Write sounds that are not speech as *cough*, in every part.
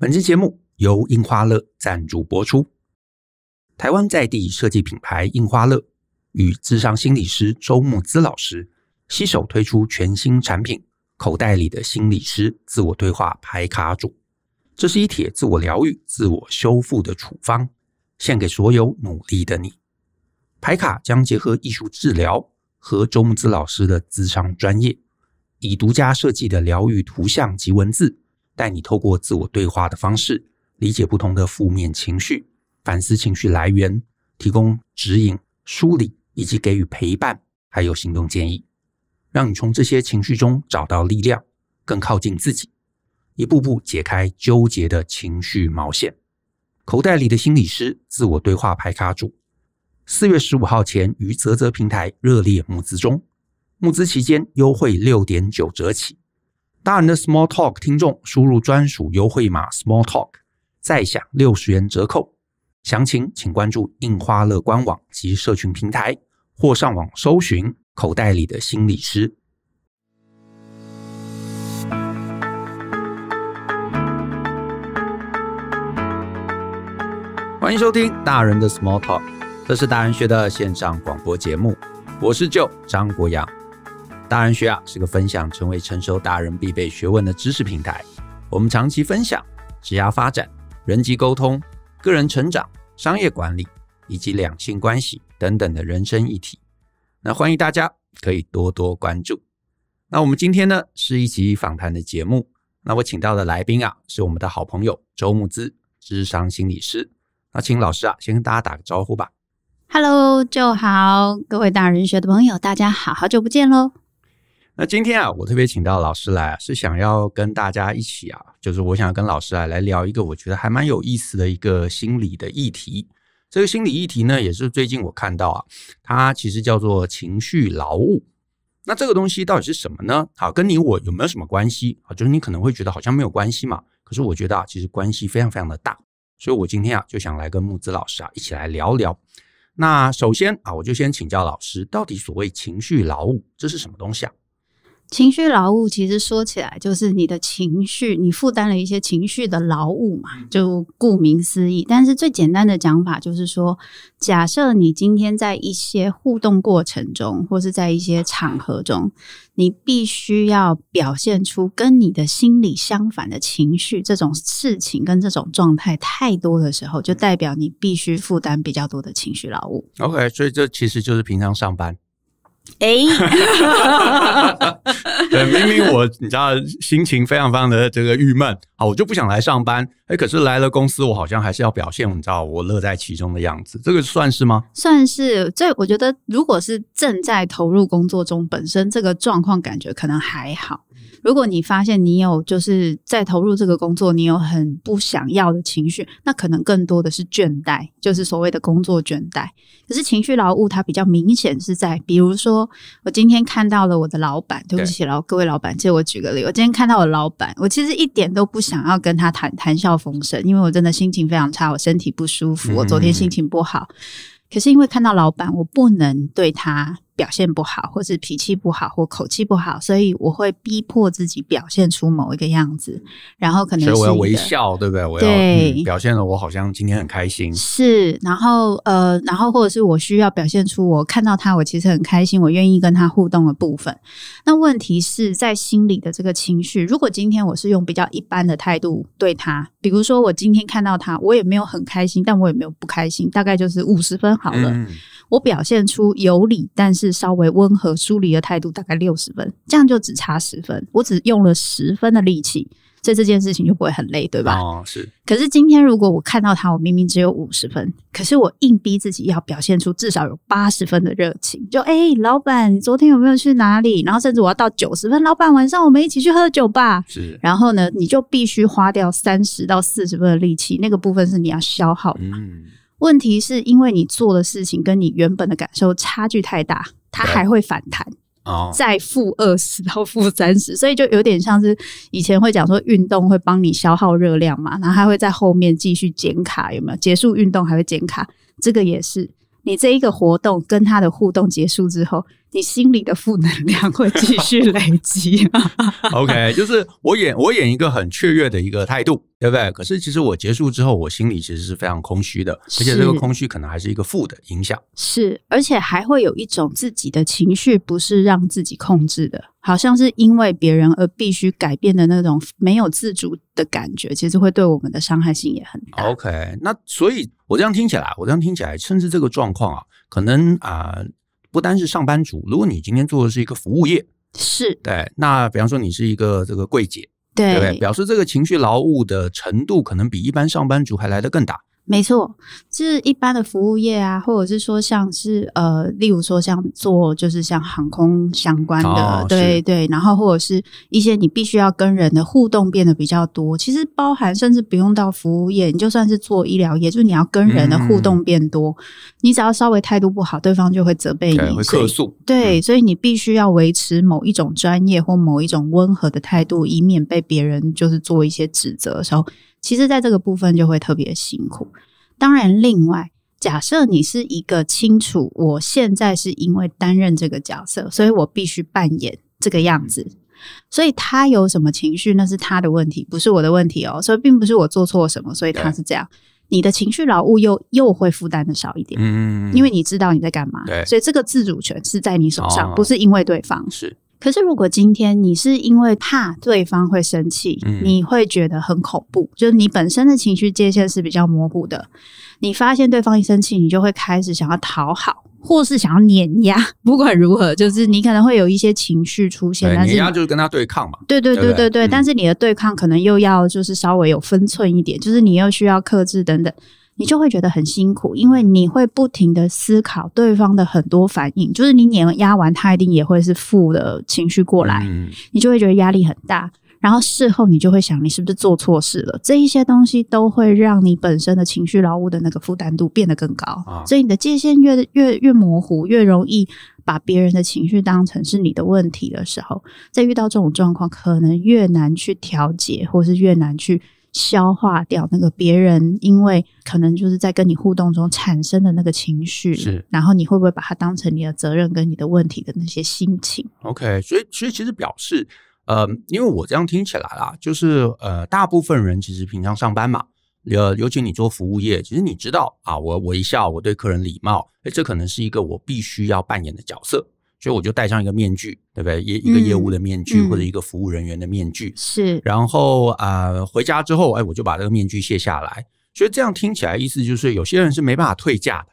本期节目由樱花乐赞助播出。台湾在地设计品牌樱花乐与智商心理师周木子老师携手推出全新产品——口袋里的心理师自我对话牌卡组。这是一帖自我疗愈、自我修复的处方，献给所有努力的你。牌卡将结合艺术治疗和周木子老师的智商专业，以独家设计的疗愈图像及文字。带你透过自我对话的方式，理解不同的负面情绪，反思情绪来源，提供指引、梳理以及给予陪伴，还有行动建议，让你从这些情绪中找到力量，更靠近自己，一步步解开纠结的情绪毛线。口袋里的心理师，自我对话排卡组，四月十五号前于泽泽平台热烈募资中，募资期间优惠六点九折起。大人的 Small Talk 听众输入专属优惠码 Small Talk，再享六十元折扣。详情请关注印花乐官网及社群平台，或上网搜寻“口袋里的心理师”。欢迎收听大人的 Small Talk，这是大人学的线上广播节目，我是舅张国阳。大人学啊是个分享成为成熟大人必备学问的知识平台。我们长期分享职业发展、人际沟通、个人成长、商业管理以及两性关系等等的人生议题。那欢迎大家可以多多关注。那我们今天呢是一期访谈的节目。那我请到的来宾啊是我们的好朋友周木之，智商心理师。那请老师啊先跟大家打个招呼吧。Hello 就好，各位大人学的朋友，大家好好久不见喽。那今天啊，我特别请到老师来，是想要跟大家一起啊，就是我想跟老师啊来聊一个我觉得还蛮有意思的一个心理的议题。这个心理议题呢，也是最近我看到啊，它其实叫做情绪劳务。那这个东西到底是什么呢？好，跟你我有没有什么关系啊？就是你可能会觉得好像没有关系嘛，可是我觉得啊，其实关系非常非常的大。所以我今天啊，就想来跟木子老师啊一起来聊聊。那首先啊，我就先请教老师，到底所谓情绪劳务这是什么东西啊？情绪劳务其实说起来就是你的情绪，你负担了一些情绪的劳务嘛，就顾名思义。但是最简单的讲法就是说，假设你今天在一些互动过程中，或是在一些场合中，你必须要表现出跟你的心理相反的情绪，这种事情跟这种状态太多的时候，就代表你必须负担比较多的情绪劳务。OK，所以这其实就是平常上班。哎，哈哈哈哈哈！对，明明我你知道，心情非常非常的这个郁闷啊，我就不想来上班。哎，可是来了公司，我好像还是要表现，你知道，我乐在其中的样子，这个算是吗？算是。这我觉得，如果是正在投入工作中，本身这个状况，感觉可能还好。如果你发现你有就是在投入这个工作，你有很不想要的情绪，那可能更多的是倦怠，就是所谓的工作倦怠。可是情绪劳务它比较明显是在，比如说我今天看到了我的老板，对不起老各位老板，借我举个例，我今天看到我老板，我其实一点都不想要跟他谈谈笑风生，因为我真的心情非常差，我身体不舒服，我昨天心情不好，可是因为看到老板，我不能对他。表现不好，或是脾气不好，或口气不好，所以我会逼迫自己表现出某一个样子，然后可能学会微笑，对不对？我对，表现的我好像今天很开心。是，然后呃，然后或者是我需要表现出我看到他，我其实很开心，我愿意跟他互动的部分。那问题是在心里的这个情绪，如果今天我是用比较一般的态度对他，比如说我今天看到他，我也没有很开心，但我也没有不开心，大概就是五十分好了。我表现出有理但是稍微温和疏离的态度，大概六十分，这样就只差十分。我只用了十分的力气，所以这件事情就不会很累，对吧？哦，是。可是今天如果我看到他，我明明只有五十分，可是我硬逼自己要表现出至少有八十分的热情，就哎，老板，你昨天有没有去哪里？然后甚至我要到九十分，老板，晚上我们一起去喝酒吧。是。然后呢，你就必须花掉三十到四十分的力气，那个部分是你要消耗。的。嗯。问题是因为你做的事情跟你原本的感受差距太大，它还会反弹哦，在负二十到负三十，所以就有点像是以前会讲说运动会帮你消耗热量嘛，然后还会在后面继续减卡，有没有？结束运动还会减卡，这个也是你这一个活动跟它的互动结束之后。你心里的负能量会继续累积。*laughs* OK，就是我演我演一个很雀跃的一个态度，对不对？可是其实我结束之后，我心里其实是非常空虚的，而且这个空虚可能还是一个负的影响。是，而且还会有一种自己的情绪不是让自己控制的，好像是因为别人而必须改变的那种没有自主的感觉，其实会对我们的伤害性也很大。OK，那所以我这样听起来，我这样听起来，甚至这个状况啊，可能啊。不单是上班族，如果你今天做的是一个服务业，是对，那比方说你是一个这个柜姐，对，表示这个情绪劳务的程度可能比一般上班族还来得更大。没错，就是一般的服务业啊，或者是说，像是呃，例如说，像做就是像航空相关的，对对。然后或者是一些你必须要跟人的互动变得比较多。其实包含甚至不用到服务业，你就算是做医疗业，就是你要跟人的互动变多，你只要稍微态度不好，对方就会责备你，会诉。对，所以你必须要维持某一种专业或某一种温和的态度，以免被别人就是做一些指责的时候。其实，在这个部分就会特别辛苦。当然，另外，假设你是一个清楚，我现在是因为担任这个角色，所以我必须扮演这个样子。所以他有什么情绪，那是他的问题，不是我的问题哦。所以，并不是我做错什么，所以他是这样。你的情绪劳务又又会负担的少一点，嗯，因为你知道你在干嘛，对，所以这个自主权是在你手上，不是因为对方是。可是，如果今天你是因为怕对方会生气，你会觉得很恐怖，就是你本身的情绪界限是比较模糊的。你发现对方一生气，你就会开始想要讨好，或是想要碾压。*laughs* 不管如何，就是你可能会有一些情绪出现，碾压就是跟他对抗嘛。对对对对对，但是你的对抗可能又要就是稍微有分寸一点，就是你又需要克制等等。你就会觉得很辛苦，因为你会不停的思考对方的很多反应，就是你碾压完，他一定也会是负的情绪过来，你就会觉得压力很大。然后事后你就会想，你是不是做错事了？这一些东西都会让你本身的情绪劳务的那个负担度变得更高，所以你的界限越越越模糊，越容易把别人的情绪当成是你的问题的时候，在遇到这种状况，可能越难去调节，或是越难去。消化掉那个别人，因为可能就是在跟你互动中产生的那个情绪，是，然后你会不会把它当成你的责任跟你的问题的那些心情？OK，所以所以其实表示，呃，因为我这样听起来啦，就是呃，大部分人其实平常上班嘛，呃，尤其你做服务业，其实你知道啊，我我一笑，我对客人礼貌，哎，这可能是一个我必须要扮演的角色。所以我就戴上一个面具，对不对？一一个业务的面具或者一个服务人员的面具。是。然后啊，回家之后，哎，我就把这个面具卸下来。所以这样听起来，意思就是有些人是没办法退价的。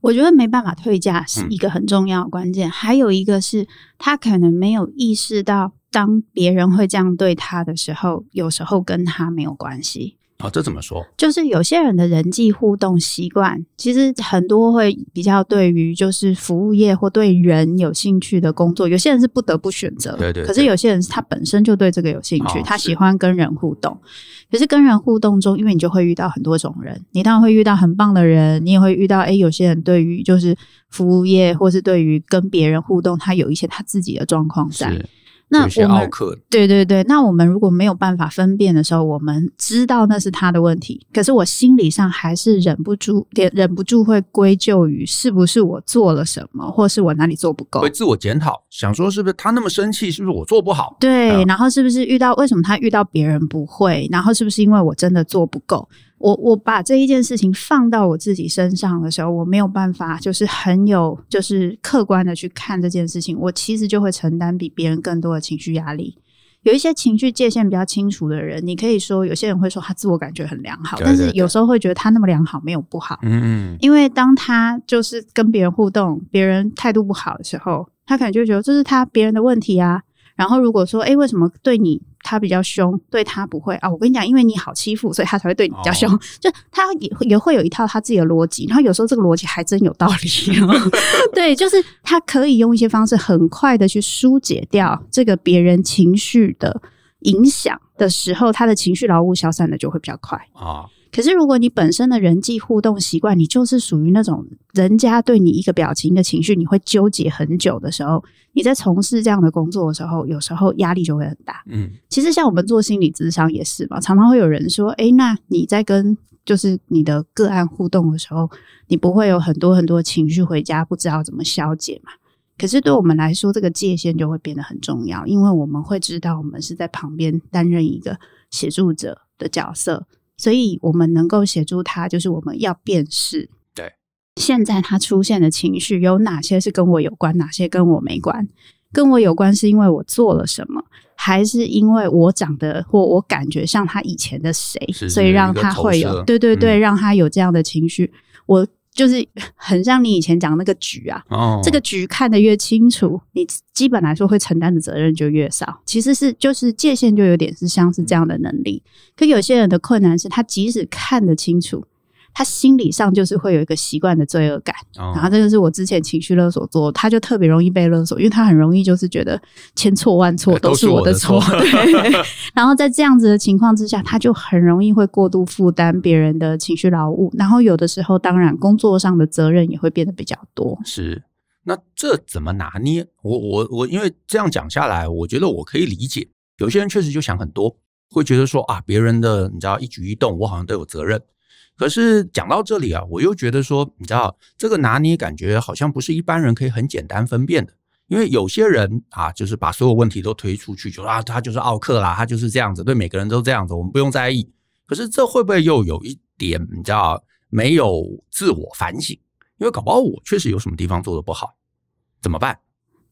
我觉得没办法退价是一个很重要的关键。还有一个是他可能没有意识到，当别人会这样对他的时候，有时候跟他没有关系。啊，这怎么说？就是有些人的人际互动习惯，其实很多会比较对于就是服务业或对人有兴趣的工作，有些人是不得不选择。对对。可是有些人他本身就对这个有兴趣，他喜欢跟人互动。可是跟人互动中，因为你就会遇到很多种人，你当然会遇到很棒的人，你也会遇到哎，有些人对于就是服务业或是对于跟别人互动，他有一些他自己的状况在。那我们对对对，那我们如果没有办法分辨的时候，我们知道那是他的问题，可是我心理上还是忍不住，忍不住会归咎于是不是我做了什么，或是我哪里做不够，会自我检讨，想说是不是他那么生气，是不是我做不好？对，然后是不是遇到为什么他遇到别人不会，然后是不是因为我真的做不够？我我把这一件事情放到我自己身上的时候，我没有办法，就是很有，就是客观的去看这件事情。我其实就会承担比别人更多的情绪压力。有一些情绪界限比较清楚的人，你可以说，有些人会说他自我感觉很良好，但是有时候会觉得他那么良好没有不好，嗯嗯，因为当他就是跟别人互动，别人态度不好的时候，他可能就觉得这是他别人的问题啊。然后如果说，哎，为什么对你他比较凶，对他不会啊？我跟你讲，因为你好欺负，所以他才会对你比较凶。就他也也会有一套他自己的逻辑，然后有时候这个逻辑还真有道理。*laughs* 对，就是他可以用一些方式很快的去疏解掉这个别人情绪的影响的时候，他的情绪劳务消散的就会比较快啊。可是，如果你本身的人际互动习惯，你就是属于那种人家对你一个表情、一个情绪，你会纠结很久的时候，你在从事这样的工作的时候，有时候压力就会很大。嗯，其实像我们做心理咨商也是嘛，常常会有人说：“哎，那你在跟就是你的个案互动的时候，你不会有很多很多情绪回家，不知道怎么消解嘛？”可是，对我们来说，这个界限就会变得很重要，因为我们会知道我们是在旁边担任一个协助者的角色。所以，我们能够协助他，就是我们要辨识，对现在他出现的情绪有哪些是跟我有关，哪些跟我没关？跟我有关是因为我做了什么，还是因为我长得或我感觉像他以前的谁，所以让他会有，对对对，让他有这样的情绪，我。就是很像你以前讲那个局啊，这个局看得越清楚，你基本来说会承担的责任就越少。其实是就是界限就有点是像是这样的能力，可有些人的困难是他即使看得清楚。他心理上就是会有一个习惯的罪恶感，然后这个是我之前情绪勒索做，他就特别容易被勒索，因为他很容易就是觉得千错万错都是我的错。*laughs* 然后在这样子的情况之下，他就很容易会过度负担别人的情绪劳务，然后有的时候当然工作上的责任也会变得比较多。是，那这怎么拿捏？我我我，因为这样讲下来，我觉得我可以理解，有些人确实就想很多，会觉得说啊，别人的你知道一举一动，我好像都有责任。可是讲到这里啊，我又觉得说，你知道这个拿捏感觉好像不是一般人可以很简单分辨的。因为有些人啊，就是把所有问题都推出去，就啊他就是奥克啦，他就是这样子，对每个人都这样子，我们不用在意。可是这会不会又有一点，你知道没有自我反省？因为搞不好我确实有什么地方做的不好，怎么办？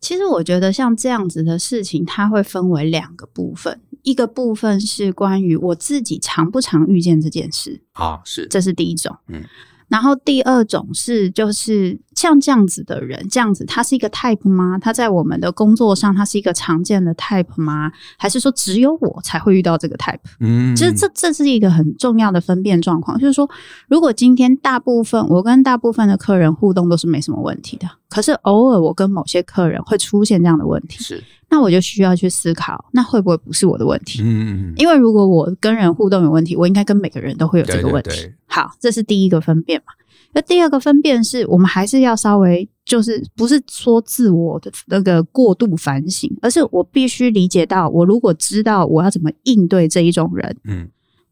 其实我觉得像这样子的事情，它会分为两个部分。一个部分是关于我自己常不常遇见这件事，啊，是，这是第一种，嗯。然后第二种是，就是像这样子的人，这样子他是一个 type 吗？他在我们的工作上，他是一个常见的 type 吗？还是说只有我才会遇到这个 type？嗯，其实这这是一个很重要的分辨状况，就是说，如果今天大部分我跟大部分的客人互动都是没什么问题的，可是偶尔我跟某些客人会出现这样的问题，是。那我就需要去思考，那会不会不是我的问题？嗯嗯嗯。因为如果我跟人互动有问题，我应该跟每个人都会有这个问题。好，这是第一个分辨嘛？那第二个分辨是我们还是要稍微就是不是说自我的那个过度反省，而是我必须理解到，我如果知道我要怎么应对这一种人，嗯。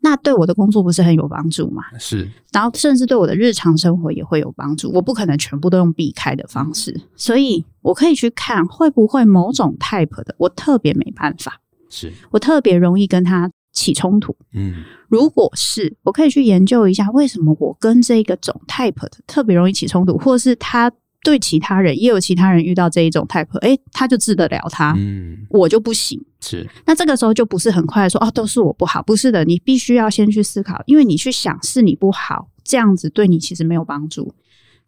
那对我的工作不是很有帮助吗？是，然后甚至对我的日常生活也会有帮助。我不可能全部都用避开的方式，所以我可以去看会不会某种 type 的我特别没办法，是我特别容易跟他起冲突。嗯，如果是，我可以去研究一下为什么我跟这个种 type 的特别容易起冲突，或是他。对其他人也有其他人遇到这一种 type，哎，他就治得了他，嗯，我就不行。是，那这个时候就不是很快说哦，都是我不好。不是的，你必须要先去思考，因为你去想是你不好，这样子对你其实没有帮助。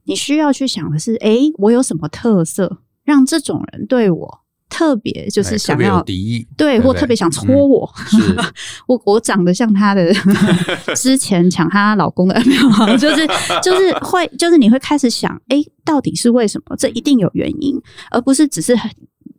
你需要去想的是，哎，我有什么特色让这种人对我？特别就是想要敌意，对，或特别想戳我。*laughs* 我我长得像她的，*laughs* 之前抢她老公的，*laughs* 就是就是会，就是你会开始想，哎，到底是为什么？这一定有原因，而不是只是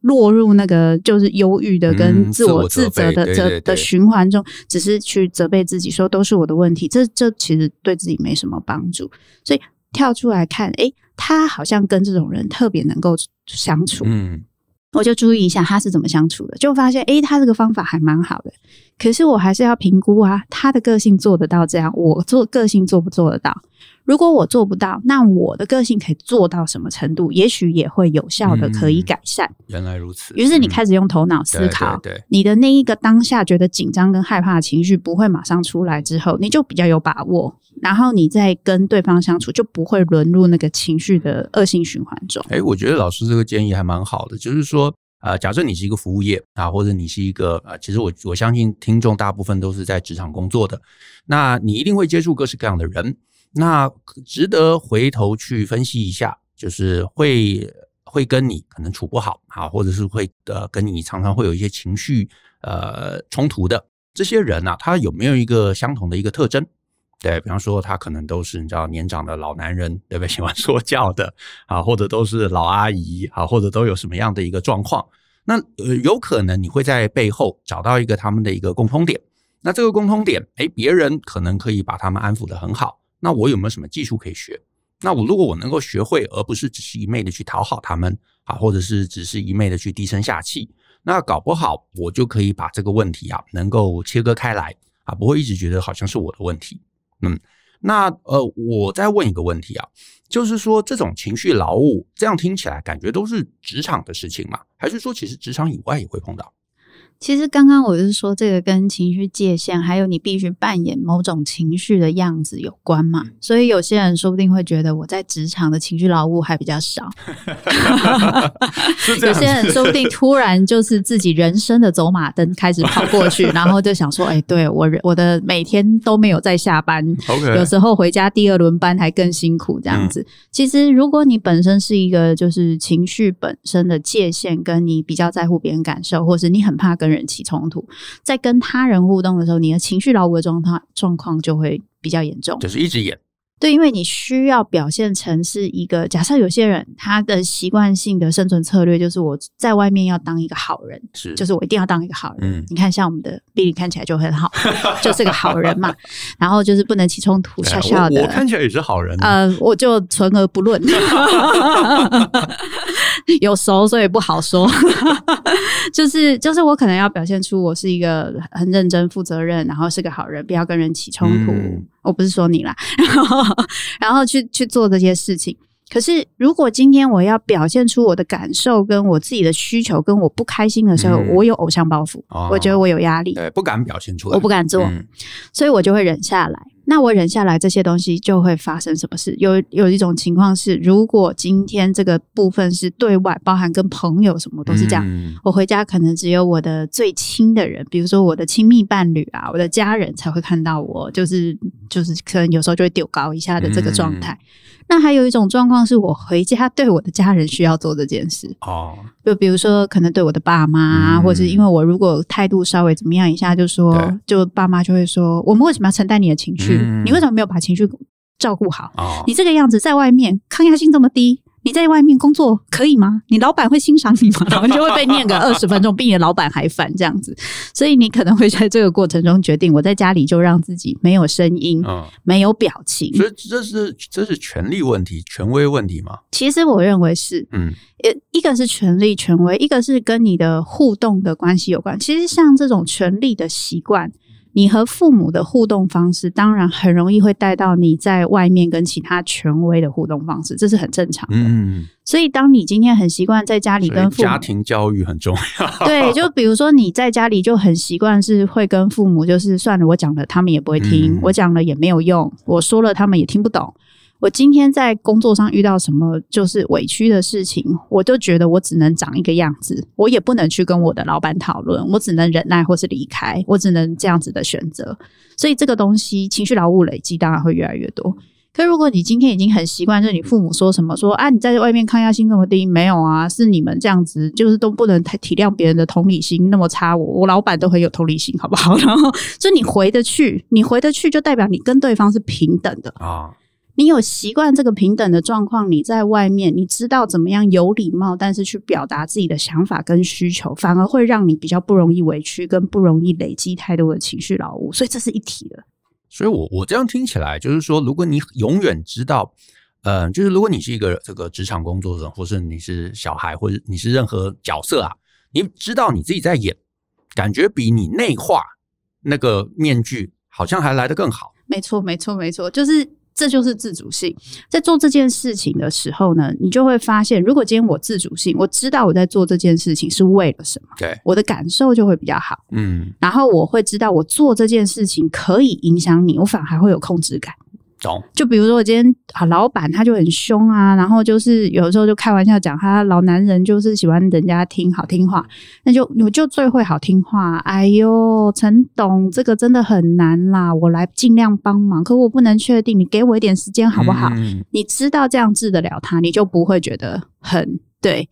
落入那个就是忧郁的跟自我自责的责的循环中，只是去责备自己，说都是我的问题。这这其实对自己没什么帮助，所以跳出来看，哎，他好像跟这种人特别能够相处，嗯。我就注意一下他是怎么相处的，就发现，哎，他这个方法还蛮好的，可是我还是要评估啊，他的个性做得到这样，我做个性做不做得到？如果我做不到，那我的个性可以做到什么程度？也许也会有效的可以改善。原来如此。于是你开始用头脑思考，对对对，你的那一个当下觉得紧张跟害怕的情绪不会马上出来之后，你就比较有把握。然后你再跟对方相处，就不会沦入那个情绪的恶性循环中。哎，我觉得老师这个建议还蛮好的，就是说，呃，假设你是一个服务业啊，或者你是一个，呃，其实我我相信听众大部分都是在职场工作的，那你一定会接触各式各样的人。那值得回头去分析一下，就是会会跟你可能处不好啊，或者是会呃跟你常常会有一些情绪呃冲突的这些人啊，他有没有一个相同的一个特征？对比方说，他可能都是你知道年长的老男人，对不对？*laughs* 喜欢说教的啊，或者都是老阿姨啊，或者都有什么样的一个状况？那呃有可能你会在背后找到一个他们的一个共通点。那这个共通点，哎，别人可能可以把他们安抚得很好。那我有没有什么技术可以学？那我如果我能够学会，而不是只是一昧的去讨好他们啊，或者是只是一昧的去低声下气，那搞不好我就可以把这个问题啊，能够切割开来啊，不会一直觉得好像是我的问题。嗯，那呃，我再问一个问题啊，就是说这种情绪劳务，这样听起来感觉都是职场的事情嘛？还是说其实职场以外也会碰到？其实刚刚我是说，这个跟情绪界限，还有你必须扮演某种情绪的样子有关嘛。所以有些人说不定会觉得我在职场的情绪劳务还比较少，*laughs* 有些人说不定突然就是自己人生的走马灯开始跑过去，*laughs* 然后就想说，哎，对我我的每天都没有在下班，有时候回家第二轮班还更辛苦这样子。其实如果你本身是一个就是情绪本身的界限，跟你比较在乎别人感受，或是你很怕跟跟人起冲突，在跟他人互动的时候，你的情绪劳的状态状况就会比较严重，就是一直演。对，因为你需要表现成是一个。假设有些人他的习惯性的生存策略就是我在外面要当一个好人，是，就是我一定要当一个好人。嗯，你看，像我们的 b i l 看起来就很好，*laughs* 就是个好人嘛。然后就是不能起冲突，笑笑的。我看起来也是好人。呃，我就存而不论。*laughs* 有熟所以不好说。就 *laughs* 是就是，我可能要表现出我是一个很认真、负责任，然后是个好人，不要跟人起冲突。我不是说你啦，*laughs* 然后然后去去做这些事情。可是，如果今天我要表现出我的感受，跟我自己的需求，跟我不开心的时候，我有偶像包袱，我觉得我有压力，对，不敢表现出来，我不敢做，所以我就会忍下来。那我忍下来这些东西就会发生什么事？有有一种情况是，如果今天这个部分是对外，包含跟朋友什么都是这样，我回家可能只有我的最亲的人，比如说我的亲密伴侣啊，我的家人才会看到我，就是就是可能有时候就会丢高一下的这个状态。那还有一种状况是我回家对我的家人需要做这件事哦，就比如说可能对我的爸妈，或者因为我如果态度稍微怎么样一下，就说就爸妈就会说，我们为什么要承担你的情绪？你为什么没有把情绪照顾好？你这个样子在外面抗压性这么低。你在外面工作可以吗？你老板会欣赏你吗？然 *laughs* 后就会被念个二十分钟，并且老板还烦这样子，所以你可能会在这个过程中决定，我在家里就让自己没有声音，没有表情。所以这是这是权力问题、权威问题吗？其实我认为是，嗯，一个，是权力、权威；，一个是跟你的互动的关系有关。其实像这种权力的习惯。你和父母的互动方式，当然很容易会带到你在外面跟其他权威的互动方式，这是很正常的。嗯，所以当你今天很习惯在家里跟父家庭教育很重要。对，*laughs* 就比如说你在家里就很习惯是会跟父母，就是算了，我讲了他们也不会听，我讲了也没有用，我说了他们也听不懂。我今天在工作上遇到什么就是委屈的事情，我就觉得我只能长一个样子，我也不能去跟我的老板讨论，我只能忍耐或是离开，我只能这样子的选择。所以这个东西情绪劳务累积当然会越来越多。可如果你今天已经很习惯，就是你父母说什么说啊，你在外面抗压性这么低，没有啊，是你们这样子，就是都不能太体谅别人的同理心那么差。我我老板都很有同理心，好不好？*laughs* 然后就你回得去，你回得去就代表你跟对方是平等的啊。你有习惯这个平等的状况，你在外面，你知道怎么样有礼貌，但是去表达自己的想法跟需求，反而会让你比较不容易委屈，跟不容易累积太多的情绪劳务，所以这是一体的。所以我我这样听起来，就是说，如果你永远知道，呃，就是如果你是一个这个职场工作者，或是你是小孩，或者你是任何角色啊，你知道你自己在演，感觉比你内化那个面具好像还来得更好。没错，没错，没错，就是。这就是自主性，在做这件事情的时候呢，你就会发现，如果今天我自主性，我知道我在做这件事情是为了什么，对，我的感受就会比较好。嗯，然后我会知道我做这件事情可以影响你，我反而还会有控制感。懂，就比如说我今天啊，老板他就很凶啊，然后就是有时候就开玩笑讲，他老男人就是喜欢人家听好听话，那就我就最会好听话。哎呦，陈董，这个真的很难啦，我来尽量帮忙，可我不能确定，你给我一点时间好不好？你知道这样治得了他，你就不会觉得很对。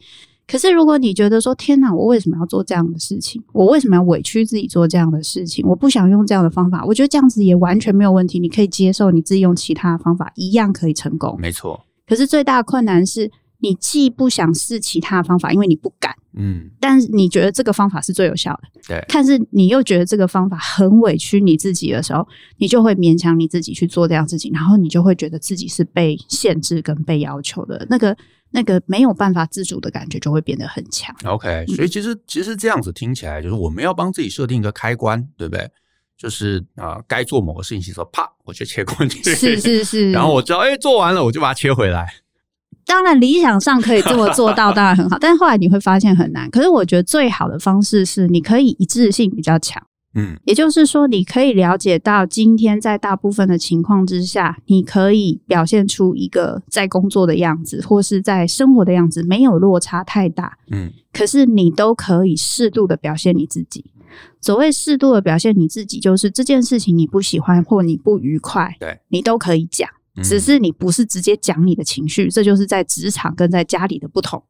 可是，如果你觉得说“天哪，我为什么要做这样的事情？我为什么要委屈自己做这样的事情？我不想用这样的方法，我觉得这样子也完全没有问题，你可以接受，你自己用其他的方法一样可以成功。”没错。可是最大的困难是你既不想试其他方法，因为你不敢，嗯，但是你觉得这个方法是最有效的，对，但是你又觉得这个方法很委屈你自己的时候，你就会勉强你自己去做这样事情，然后你就会觉得自己是被限制跟被要求的那个。那个没有办法自主的感觉就会变得很强。OK，所以其实其实这样子听起来就是我们要帮自己设定一个开关，对不对？就是啊，该做某个事情的时候，啪，我就切过去。是是 *laughs* 是。然后我知道，哎，做完了，我就把它切回来。当然，理想上可以这么做到，当然很好。但是后来你会发现很难。可是我觉得最好的方式是，你可以一致性比较强。嗯，也就是说，你可以了解到，今天在大部分的情况之下，你可以表现出一个在工作的样子，或是在生活的样子，没有落差太大。嗯，可是你都可以适度的表现你自己。所谓适度的表现你自己，就是这件事情你不喜欢或你不愉快，对你都可以讲，只是你不是直接讲你的情绪。这就是在职场跟在家里的不同。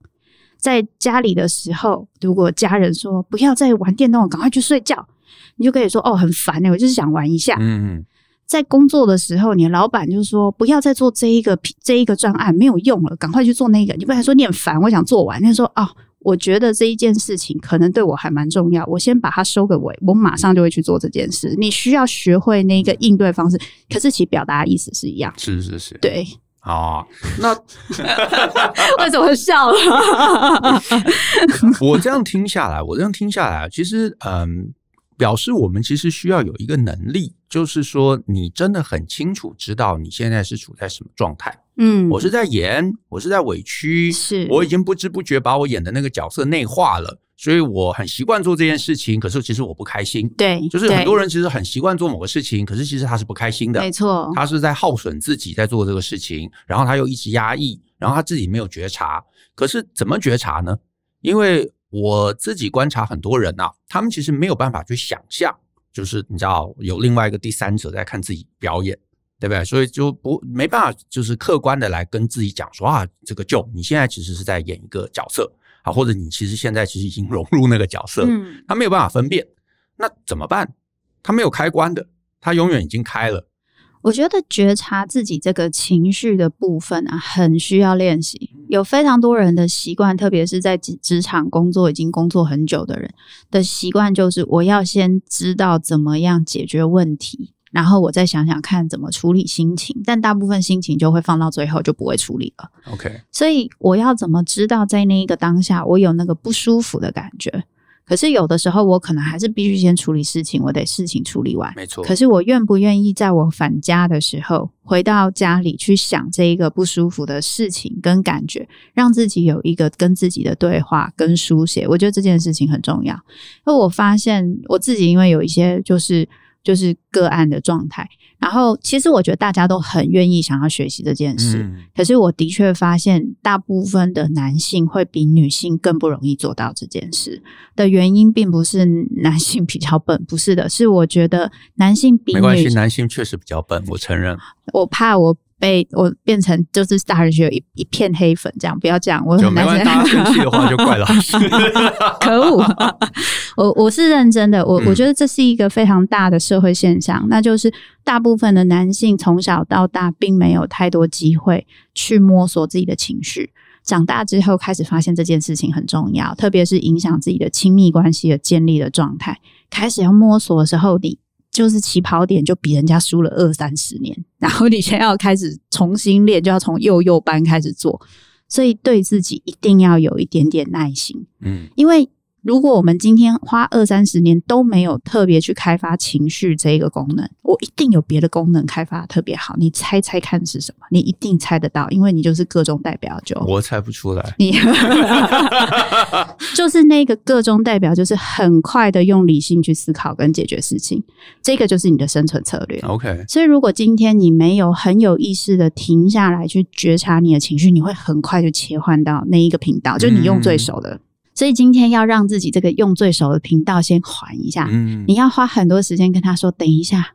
在家里的时候，如果家人说不要再玩电动，赶快去睡觉。你就可以说哦，很烦哎，我就是想玩一下。嗯嗯，在工作的时候，你老板就说不要再做这一个这一个专案没有用了，赶快去做那个。你不然说你很烦，我想做完。他说哦，我觉得这一件事情可能对我还蛮重要，我先把它收个尾，我马上就会去做这件事。你需要学会那个应对方式，可是其表达意思是一样。是是是。对哦，那 *laughs* 为什么笑了？*laughs* 我这样听下来，我这样听下来，其实嗯。表示我们其实需要有一个能力，就是说你真的很清楚知道你现在是处在什么状态。嗯，我是在演，我是在委屈，是我已经不知不觉把我演的那个角色内化了，所以我很习惯做这件事情。可是其实我不开心。对，就是很多人其实很习惯做某个事情，可是其实他是不开心的。没错，他是在耗损自己在做这个事情，然后他又一直压抑，然后他自己没有觉察。可是怎么觉察呢？因为我自己观察很多人啊，他们其实没有办法去想象，就是你知道有另外一个第三者在看自己表演，对不对？所以就不没办法，就是客观的来跟自己讲说啊，这个就你现在其实是在演一个角色啊，或者你其实现在其实已经 *laughs* 融入那个角色，嗯，他没有办法分辨，那怎么办？他没有开关的，他永远已经开了。我觉得觉察自己这个情绪的部分啊，很需要练习。有非常多人的习惯，特别是在职职场工作已经工作很久的人的习惯，就是我要先知道怎么样解决问题，然后我再想想看怎么处理心情。但大部分心情就会放到最后，就不会处理了。OK，所以我要怎么知道在那一个当下，我有那个不舒服的感觉？可是有的时候，我可能还是必须先处理事情，我得事情处理完。没错。可是我愿不愿意在我返家的时候回到家里去想这一个不舒服的事情跟感觉，让自己有一个跟自己的对话跟书写？我觉得这件事情很重要。因我发现我自己，因为有一些就是就是个案的状态。然后，其实我觉得大家都很愿意想要学习这件事。可是，我的确发现大部分的男性会比女性更不容易做到这件事的原因，并不是男性比较笨，不是的，是我觉得男性比没关系，男性确实比较笨，我承认。我怕我。被我变成就是大人学一一片黑粉，这样不要这样，我很担心。就没完大的话就怪了，可恶！*laughs* 我我是认真的，我我觉得这是一个非常大的社会现象，那就是大部分的男性从小到大并没有太多机会去摸索自己的情绪，长大之后开始发现这件事情很重要，特别是影响自己的亲密关系的建立的状态，开始要摸索的时候你。就是起跑点就比人家输了二三十年，然后你先要开始重新练，就要从幼幼班开始做，所以对自己一定要有一点点耐心，嗯，因为。如果我们今天花二三十年都没有特别去开发情绪这一个功能，我一定有别的功能开发特别好。你猜猜看是什么？你一定猜得到，因为你就是个中代表。就我猜不出来。你 *laughs* 就是那个个中代表，就是很快的用理性去思考跟解决事情。这个就是你的生存策略。OK。所以如果今天你没有很有意识的停下来去觉察你的情绪，你会很快就切换到那一个频道，就你用最熟的。所以今天要让自己这个用最熟的频道先缓一下。嗯，你要花很多时间跟他说：“等一下，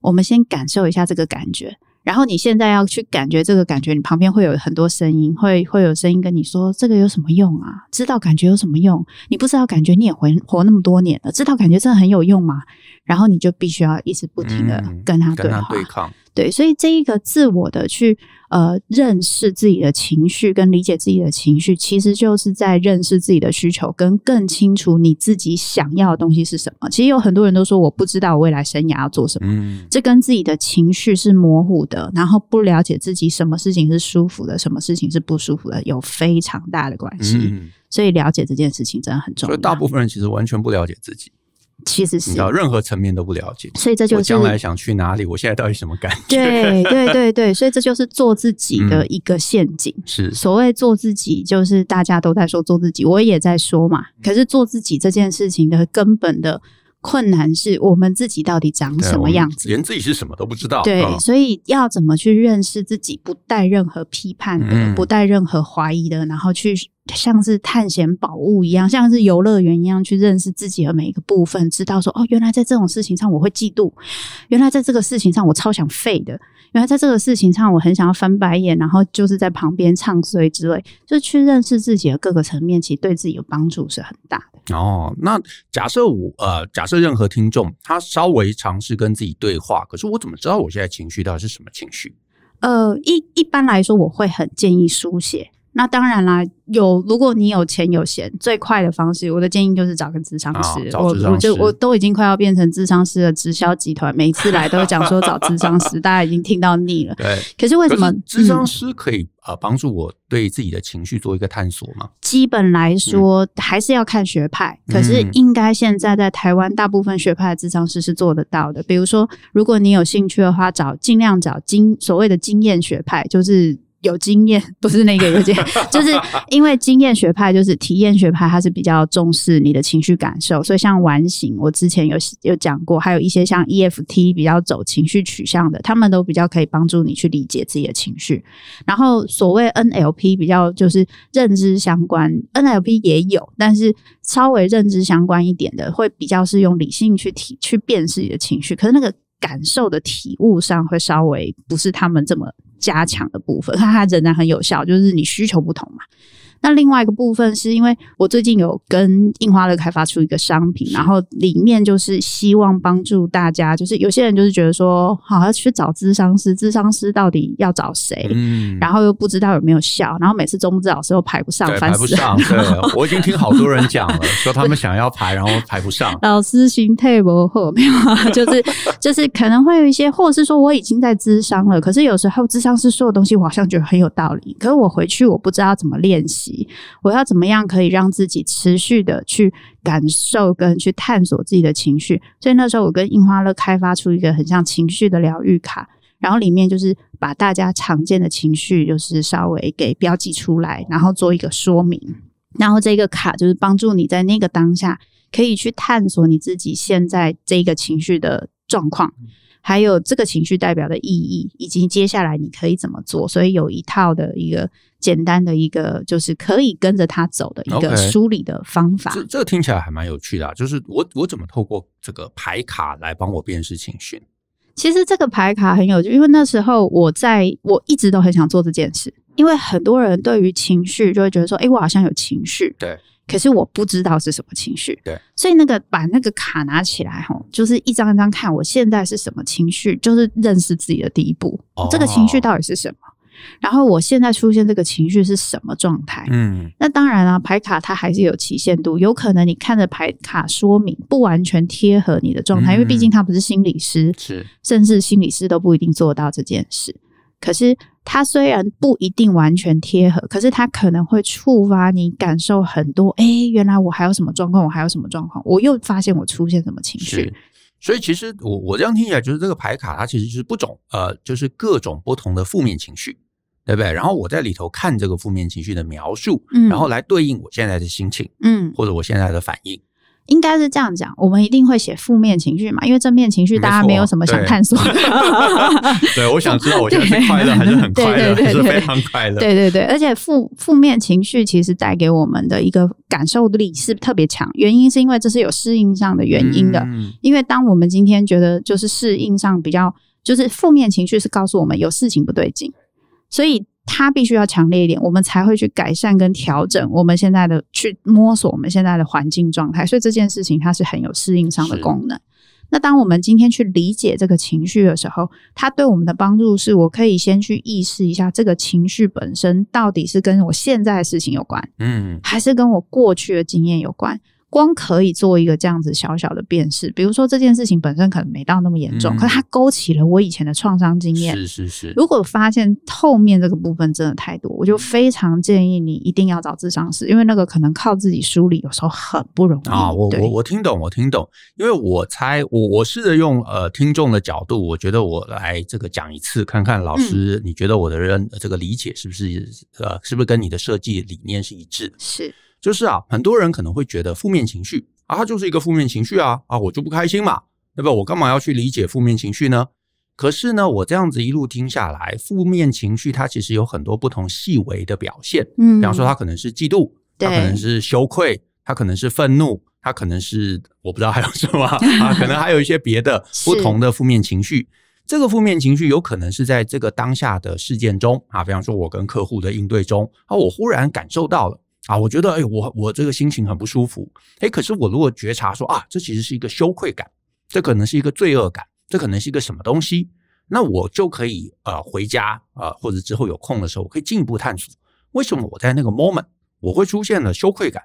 我们先感受一下这个感觉。”然后你现在要去感觉这个感觉，你旁边会有很多声音，会会有声音跟你说：“这个有什么用啊？知道感觉有什么用？你不知道感觉，你也活活那么多年了，知道感觉真的很有用吗？”然后你就必须要一直不停的跟他对抗，对，所以这一个自我的去呃认识自己的情绪，跟理解自己的情绪，其实就是在认识自己的需求，跟更清楚你自己想要的东西是什么。其实有很多人都说我不知道未来生涯要做什么，这跟自己的情绪是模糊的，然后不了解自己什么事情是舒服的，什么事情是不舒服的，有非常大的关系。所以了解这件事情真的很重要。所以大部分人其实完全不了解自己。其实是任何层面都不了解，所以这就是将来想去哪里，我现在到底什么感觉？对对对对，所以这就是做自己的一个陷阱。是所谓做自己，就是大家都在说做自己，我也在说嘛。可是做自己这件事情的根本的。困难是我们自己到底长什么样子，连自己是什么都不知道。对，所以要怎么去认识自己？不带任何批判的，不带任何怀疑的，然后去像是探险宝物一样，像是游乐园一样去认识自己的每一个部分，知道说哦，原来在这种事情上我会嫉妒，原来在这个事情上我超想废的。原来在这个事情上，我很想要翻白眼，然后就是在旁边唱衰之类，就去认识自己的各个层面，其实对自己有帮助是很大的。哦，那假设我呃，假设任何听众他稍微尝试跟自己对话，可是我怎么知道我现在情绪到底是什么情绪？呃，一一般来说，我会很建议书写。那当然啦，有如果你有钱有闲，最快的方式，我的建议就是找个智商师。我我就我都已经快要变成智商师的直销集团，每次来都讲说找智商师，*laughs* 大家已经听到腻了。对。可是为什么智商师可以啊帮助我对自己的情绪做一个探索嘛？基本来说还是要看学派，可是应该现在在台湾大部分学派的智商师是做得到的。比如说，如果你有兴趣的话，找尽量找经所谓的经验学派，就是。有经验 *laughs* 不是那个有经验，就是因为经验学派就是体验学派，它是比较重视你的情绪感受，所以像完形，我之前有有讲过，还有一些像 EFT 比较走情绪取向的，他们都比较可以帮助你去理解自己的情绪。然后所谓 NLP 比较就是认知相关，NLP 也有，但是稍微认知相关一点的，会比较是用理性去体去辨识你的情绪，可是那个感受的体悟上会稍微不是他们这么。加强的部分，*laughs* 它仍然很有效，就是你需求不同嘛。那另外一个部分是因为我最近有跟印花乐开发出一个商品，然后里面就是希望帮助大家，就是有些人就是觉得说，好要去找智商师，智商师到底要找谁？嗯，然后又不知道有没有效，然后每次中不老师又排不上，对，排不上。对，我已经听好多人讲了，说他们想要排，然后排不上。*laughs* 老师心态不好，没有，啊，就是就是可能会有一些，或者是说我已经在智商了，可是有时候智商师说的东西，我好像觉得很有道理，可是我回去我不知道怎么练习。我要怎么样可以让自己持续的去感受跟去探索自己的情绪？所以那时候我跟印花乐开发出一个很像情绪的疗愈卡，然后里面就是把大家常见的情绪就是稍微给标记出来，然后做一个说明，然后这个卡就是帮助你在那个当下可以去探索你自己现在这个情绪的状况。还有这个情绪代表的意义，以及接下来你可以怎么做，所以有一套的一个简单的一个，就是可以跟着他走的一个梳理的方法。这这听起来还蛮有趣的啊！就是我我怎么透过这个牌卡来帮我辨识情绪？其实这个牌卡很有趣，因为那时候我在我一直都很想做这件事，因为很多人对于情绪就会觉得说：“哎，我好像有情绪。”对。可是我不知道是什么情绪，对，所以那个把那个卡拿起来，哈，就是一张一张看，我现在是什么情绪，就是认识自己的第一步。哦，这个情绪到底是什么？然后我现在出现这个情绪是什么状态？嗯，那当然了，牌卡它还是有期限度，有可能你看着牌卡说明不完全贴合你的状态，因为毕竟他不是心理师，是，甚至心理师都不一定做到这件事。可是它虽然不一定完全贴合，可是它可能会触发你感受很多。哎，原来我还有什么状况？我还有什么状况？我又发现我出现什么情绪？所以其实我我这样听起来，就是这个牌卡它其实就是不种呃，就是各种不同的负面情绪，对不对？然后我在里头看这个负面情绪的描述，嗯，然后来对应我现在的心情，嗯，或者我现在的反应。应该是这样讲，我们一定会写负面情绪嘛，因为正面情绪大家没有什么想探索。*laughs* 对，我想知道，我在是快乐是很快，还是非常快乐。对对对，而且负负面情绪其实带给我们的一个感受力是特别强，原因是因为这是有适应上的原因的。嗯，因为当我们今天觉得就是适应上比较，就是负面情绪是告诉我们有事情不对劲，所以。它必须要强烈一点，我们才会去改善跟调整我们现在的去摸索我们现在的环境状态。所以这件事情它是很有适应上的功能。那当我们今天去理解这个情绪的时候，它对我们的帮助是我可以先去意识一下这个情绪本身到底是跟我现在的事情有关，嗯，还是跟我过去的经验有关。光可以做一个这样子小小的辨识，比如说这件事情本身可能没到那么严重，可是它勾起了我以前的创伤经验。是是是。如果发现后面这个部分真的太多，我就非常建议你一定要找智商师，因为那个可能靠自己梳理有时候很不容易啊。我我我听懂，我听懂。因为我猜我我试着用呃听众的角度，我觉得我来这个讲一次，看看老师你觉得我的人这个理解是不是呃是不是跟你的设计理念是一致的？是。就是啊，很多人可能会觉得负面情绪啊，它就是一个负面情绪啊啊，我就不开心嘛，对吧？我干嘛要去理解负面情绪呢？可是呢，我这样子一路听下来，负面情绪它其实有很多不同细微的表现，嗯，比方说它可能是嫉妒，它可能是羞愧，它可能是愤怒，它可能是我不知道还有什么 *laughs* 啊，可能还有一些别的不同的负面情绪。这个负面情绪有可能是在这个当下的事件中啊，比方说我跟客户的应对中啊，我忽然感受到了。啊，我觉得，哎，我我这个心情很不舒服。哎，可是我如果觉察说，啊，这其实是一个羞愧感，这可能是一个罪恶感，这可能是一个什么东西？那我就可以，呃，回家，啊，或者之后有空的时候，我可以进一步探索，为什么我在那个 moment 我会出现了羞愧感？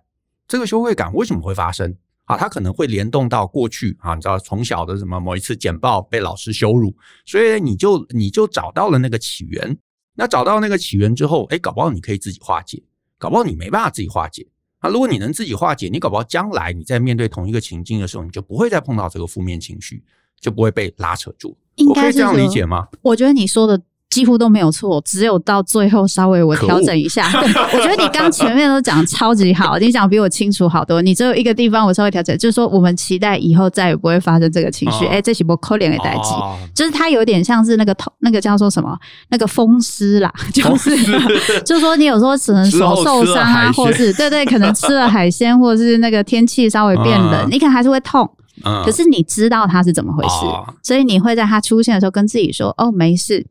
这个羞愧感为什么会发生？啊，它可能会联动到过去，啊，你知道从小的什么某一次简报被老师羞辱，所以你就你就找到了那个起源。那找到那个起源之后，哎，搞不好你可以自己化解。搞不好你没办法自己化解。那如果你能自己化解，你搞不好将来你在面对同一个情境的时候，你就不会再碰到这个负面情绪，就不会被拉扯住。我可以这样理解吗？我觉得你说的。几乎都没有错，只有到最后稍微我调整一下。*laughs* 我觉得你刚前面都讲超级好，你讲比我清楚好多。你只有一个地方我稍微调整，就是说我们期待以后再也不会发生这个情绪。哎，这岂不扣脸给戴季？就是它有点像是那个痛，那个叫做什么？那个风湿啦，*laughs* 就是，*laughs* 就是说你有时候可能手受伤啊，或是对对，可能吃了海鲜，或者是那个天气稍微变冷，你可能还是会痛。可是你知道它是怎么回事，所以你会在它出现的时候跟自己说：“哦，没事。”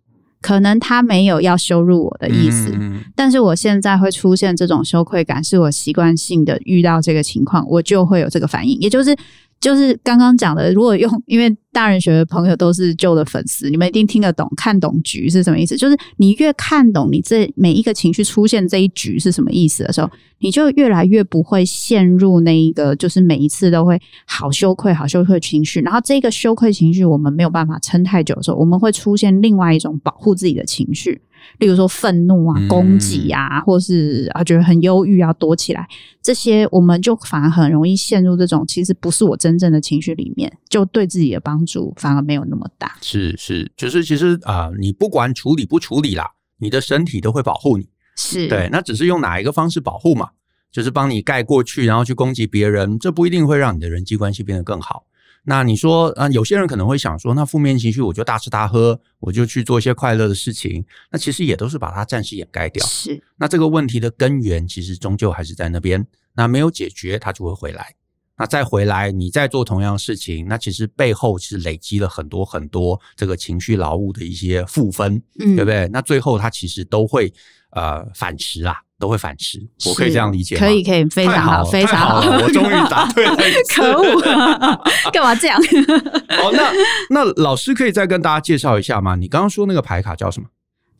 可能他没有要羞辱我的意思，但是我现在会出现这种羞愧感，是我习惯性的遇到这个情况，我就会有这个反应，也就是。就是刚刚讲的，如果用，因为大人学的朋友都是旧的粉丝，你们一定听得懂、看懂局是什么意思。就是你越看懂你这每一个情绪出现这一局是什么意思的时候，你就越来越不会陷入那一个，就是每一次都会好羞愧、好羞愧情绪。然后这个羞愧情绪，我们没有办法撑太久的时候，我们会出现另外一种保护自己的情绪。例如说愤怒啊、攻击啊，或是啊觉得很忧郁啊，躲起来，这些我们就反而很容易陷入这种，其实不是我真正的情绪里面，就对自己的帮助反而没有那么大。是是，就是其实啊，你不管处理不处理啦，你的身体都会保护你。是对，那只是用哪一个方式保护嘛？就是帮你盖过去，然后去攻击别人，这不一定会让你的人际关系变得更好。那你说，啊，有些人可能会想说，那负面情绪我就大吃大喝，我就去做一些快乐的事情，那其实也都是把它暂时掩盖掉。是，那这个问题的根源其实终究还是在那边，那没有解决，它就会回来。那再回来，你再做同样的事情，那其实背后是累积了很多很多这个情绪劳务的一些负分，嗯，对不对？那最后它其实都会呃反噬啊。都会反噬，我可以这样理解吗？可以可以，非常好，非常好，我终于答对了。*laughs* 可恶，干嘛这样？*laughs* 哦，那那老师可以再跟大家介绍一下吗？你刚刚说那个牌卡叫什么？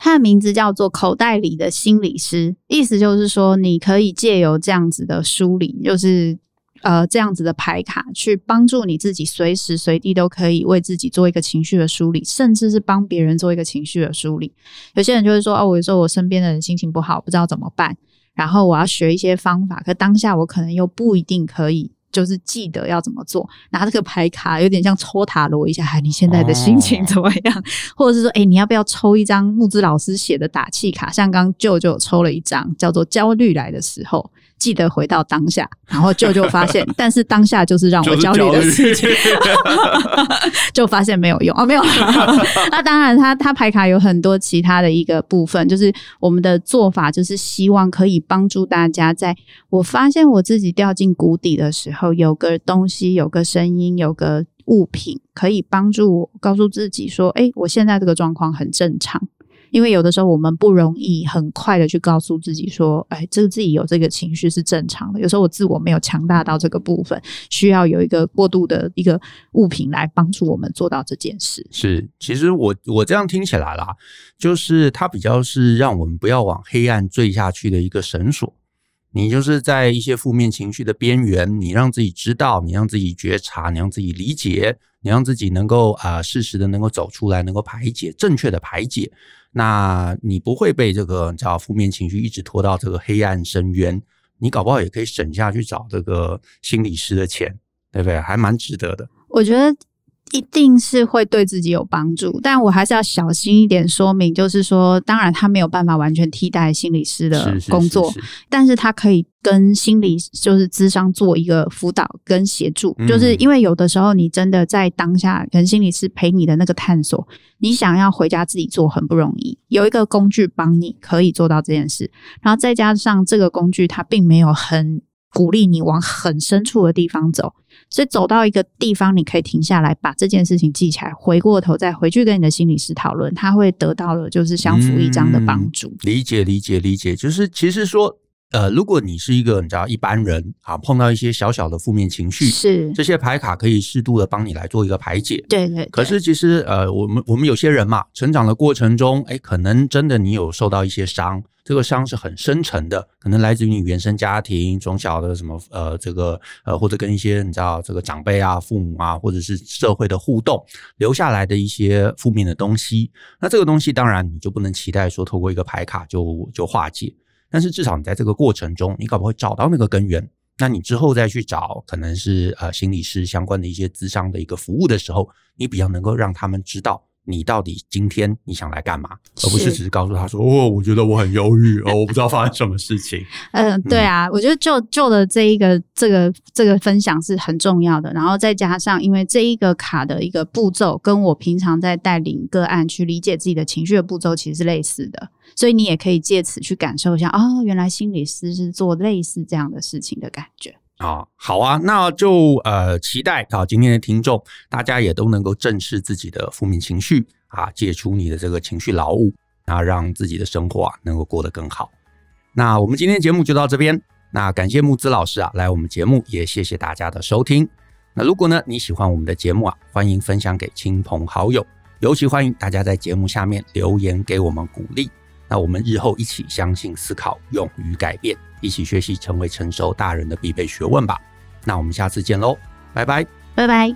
它的名字叫做口袋里的心理师，意思就是说你可以借由这样子的梳理，就是。呃，这样子的牌卡去帮助你自己，随时随地都可以为自己做一个情绪的梳理，甚至是帮别人做一个情绪的梳理。有些人就会说：“哦，我说我身边的人心情不好，不知道怎么办，然后我要学一些方法。可当下我可能又不一定可以，就是记得要怎么做。拿这个牌卡有点像抽塔罗一下，哎，你现在的心情怎么样？*laughs* 或者是说，哎，你要不要抽一张木之老师写的打气卡？像刚舅舅抽了一张，叫做焦虑来的时候。”记得回到当下，然后就就发现，*laughs* 但是当下就是让我焦虑的事情，*laughs* 就发现没有用哦，没有。*laughs* 那当然，他他排卡有很多其他的一个部分，就是我们的做法，就是希望可以帮助大家，在我发现我自己掉进谷底的时候，有个东西，有个声音，有个物品可以帮助我，告诉自己说：“哎，我现在这个状况很正常。”因为有的时候我们不容易很快的去告诉自己说，哎，这个自己有这个情绪是正常的。有时候我自我没有强大到这个部分，需要有一个过度的一个物品来帮助我们做到这件事。是，其实我我这样听起来啦，就是它比较是让我们不要往黑暗坠下去的一个绳索。你就是在一些负面情绪的边缘，你让自己知道，你让自己觉察，你让自己理解，你让自己能够啊适时的能够走出来，能够排解，正确的排解。那你不会被这个叫负面情绪一直拖到这个黑暗深渊，你搞不好也可以省下去找这个心理师的钱，对不对？还蛮值得的。我觉得。一定是会对自己有帮助，但我还是要小心一点。说明就是说，当然他没有办法完全替代心理师的工作，但是他可以跟心理就是智商做一个辅导跟协助。就是因为有的时候你真的在当下跟心理师陪你的那个探索，你想要回家自己做很不容易。有一个工具帮你可以做到这件事，然后再加上这个工具，它并没有很。鼓励你往很深处的地方走，所以走到一个地方，你可以停下来，把这件事情记起来，回过头再回去跟你的心理师讨论，他会得到的就是相辅相张的帮助。理解，理解，理解，就是其实说。呃，如果你是一个你知道一般人啊，碰到一些小小的负面情绪，是这些牌卡可以适度的帮你来做一个排解。对对。可是其实呃，我们我们有些人嘛，成长的过程中，哎，可能真的你有受到一些伤，这个伤是很深沉的，可能来自于你原生家庭、从小的什么呃这个呃，或者跟一些你知道这个长辈啊、父母啊，或者是社会的互动，留下来的一些负面的东西。那这个东西当然你就不能期待说透过一个牌卡就就化解。但是至少你在这个过程中，你搞不会找到那个根源，那你之后再去找，可能是呃心理师相关的一些咨商的一个服务的时候，你比较能够让他们知道。你到底今天你想来干嘛？而不是只是告诉他说：“哦，我觉得我很忧郁哦，我不知道发生什么事情。*laughs* ”嗯，对啊，我觉得就就的这一个这个这个分享是很重要的。然后再加上，因为这一个卡的一个步骤，跟我平常在带领个案去理解自己的情绪的步骤其实是类似的，所以你也可以借此去感受一下啊，原来心理师是做类似这样的事情的感觉。啊，好啊，那就呃，期待啊，今天的听众，大家也都能够正视自己的负面情绪啊，解除你的这个情绪劳务啊，让自己的生活啊能够过得更好。那我们今天节目就到这边，那感谢木子老师啊来我们节目，也谢谢大家的收听。那如果呢你喜欢我们的节目啊，欢迎分享给亲朋好友，尤其欢迎大家在节目下面留言给我们鼓励。那我们日后一起相信、思考、勇于改变，一起学习成为成熟大人的必备学问吧。那我们下次见喽，拜拜，拜拜。